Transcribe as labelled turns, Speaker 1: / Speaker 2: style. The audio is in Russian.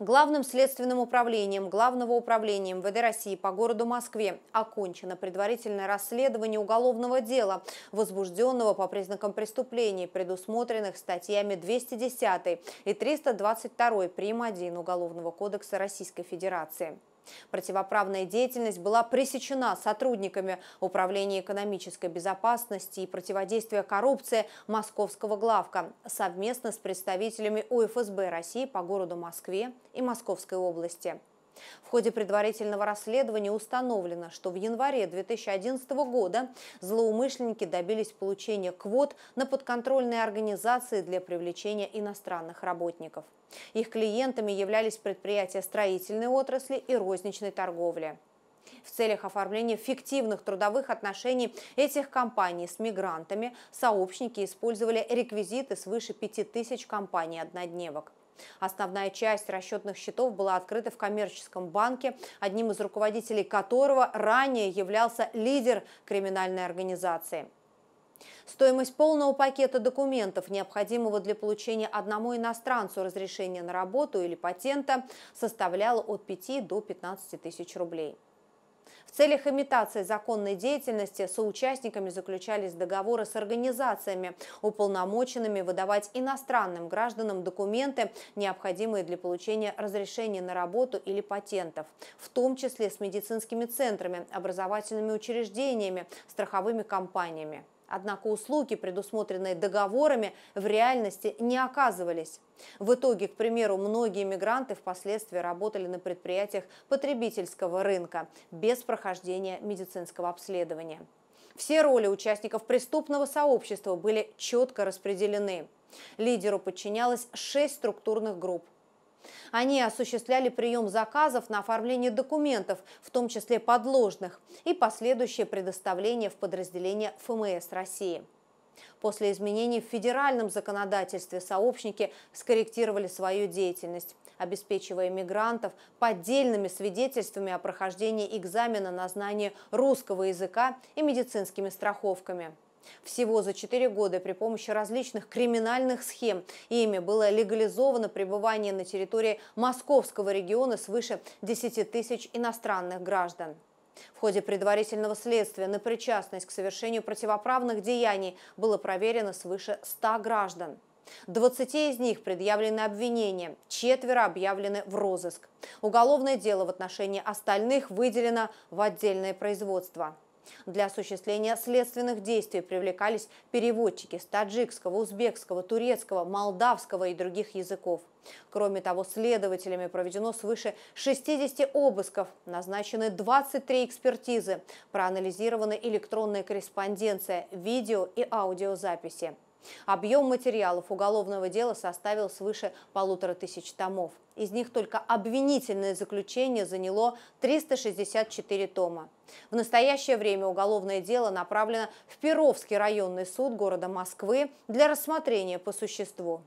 Speaker 1: Главным следственным управлением Главного управления МВД России по городу Москве окончено предварительное расследование уголовного дела, возбужденного по признакам преступлений, предусмотренных статьями 210 и 322 прим. 1 Уголовного кодекса Российской Федерации. Противоправная деятельность была пресечена сотрудниками Управления экономической безопасности и противодействия коррупции Московского главка совместно с представителями УФСБ России по городу Москве и Московской области. В ходе предварительного расследования установлено, что в январе 2011 года злоумышленники добились получения квот на подконтрольные организации для привлечения иностранных работников. Их клиентами являлись предприятия строительной отрасли и розничной торговли. В целях оформления фиктивных трудовых отношений этих компаний с мигрантами сообщники использовали реквизиты свыше 5000 компаний-однодневок. Основная часть расчетных счетов была открыта в коммерческом банке, одним из руководителей которого ранее являлся лидер криминальной организации. Стоимость полного пакета документов, необходимого для получения одному иностранцу разрешения на работу или патента, составляла от 5 до 15 тысяч рублей. В целях имитации законной деятельности соучастниками заключались договоры с организациями, уполномоченными выдавать иностранным гражданам документы, необходимые для получения разрешения на работу или патентов, в том числе с медицинскими центрами, образовательными учреждениями, страховыми компаниями. Однако услуги, предусмотренные договорами, в реальности не оказывались. В итоге, к примеру, многие мигранты впоследствии работали на предприятиях потребительского рынка без прохождения медицинского обследования. Все роли участников преступного сообщества были четко распределены. Лидеру подчинялось шесть структурных групп они осуществляли прием заказов на оформление документов, в том числе подложных, и последующее предоставление в подразделение ФМС России. После изменений в федеральном законодательстве сообщники скорректировали свою деятельность, обеспечивая мигрантов поддельными свидетельствами о прохождении экзамена на знание русского языка и медицинскими страховками. Всего за 4 года при помощи различных криминальных схем ими было легализовано пребывание на территории Московского региона свыше 10 тысяч иностранных граждан. В ходе предварительного следствия на причастность к совершению противоправных деяний было проверено свыше 100 граждан. 20 из них предъявлены обвинения, четверо объявлены в розыск. Уголовное дело в отношении остальных выделено в отдельное производство. Для осуществления следственных действий привлекались переводчики с таджикского, узбекского, турецкого, молдавского и других языков. Кроме того, следователями проведено свыше 60 обысков, назначены 23 экспертизы, проанализированы электронная корреспонденция, видео и аудиозаписи. Объем материалов уголовного дела составил свыше полутора тысяч томов. Из них только обвинительное заключение заняло 364 тома. В настоящее время уголовное дело направлено в Перовский районный суд города Москвы для рассмотрения по существу.